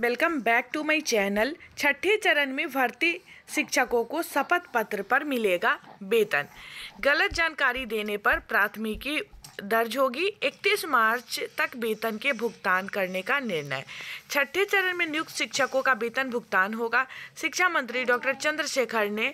welcome back to my channel छठे चरण में भर्ती शिक्षकों को शपथ पत्र पर मिलेगा वेतन गलत जानकारी देने पर प्राथमिकी दर्ज होगी 31 मार्च तक वेतन के भुगतान करने का निर्णय छठे चरण में नियुक्त शिक्षकों का वेतन भुगतान होगा शिक्षा मंत्री डॉक्टर चंद्रशेखर ने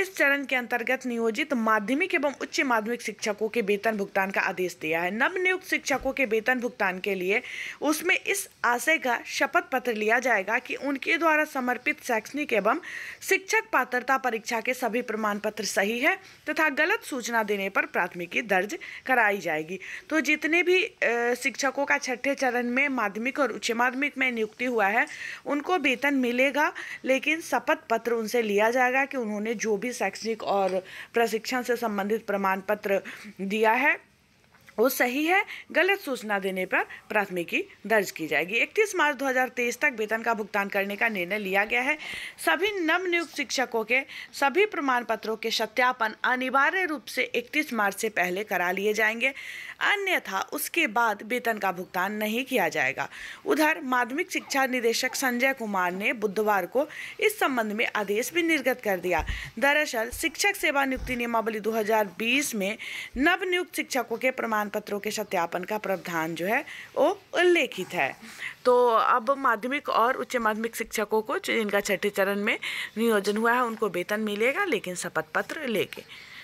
इस चरण के अंतर्गत नियोजित माध्यमिक एवं उच्च माध्यमिक शिक्षकों के वेतन भुगतान का आदेश दिया है नव नियुक्त शिक्षकों के वेतन भुगतान के लिए उसमें इस आशय का शपथ पत्र लिया जाएगा कि उनके द्वारा समर्पित शैक्षणिक एवं शिक्षक पात्रता परीक्षा के सभी प्रमाण पत्र सही है तथा गलत सूचना देने पर प्राथमिकी दर्ज कराई जाएगी जाएगी तो जितने भी शिक्षकों का छठे चरण में माध्यमिक और उच्च माध्यमिक में नियुक्ति हुआ है उनको वेतन मिलेगा लेकिन शपथ पत्र उनसे लिया जाएगा कि उन्होंने जो भी शैक्षणिक और प्रशिक्षण से संबंधित प्रमाण पत्र दिया है वो सही है गलत सूचना देने पर प्राथमिकी दर्ज की जाएगी 31 मार्च 2023 तक वेतन का भुगतान करने का निर्णय लिया गया है सभी नवनियुक्त शिक्षकों के सभी प्रमाण पत्रों के सत्यापन अनिवार्य रूप से 31 मार्च से पहले करा लिए जाएंगे अन्यथा उसके बाद वेतन का भुगतान नहीं किया जाएगा उधर माध्यमिक शिक्षा निदेशक संजय कुमार ने बुधवार को इस संबंध में आदेश भी निर्गत कर दिया दरअसल शिक्षक सेवा नियुक्ति नियमावली दो में नवनियुक्त शिक्षकों के प्रमाण पहचान पत्रों के सत्यापन का प्रावधान जो है वो उल्लेखित है तो अब माध्यमिक और उच्च माध्यमिक शिक्षकों को जिनका छठे चरण में नियोजन हुआ है उनको वेतन मिलेगा लेकिन शपथ पत्र लेके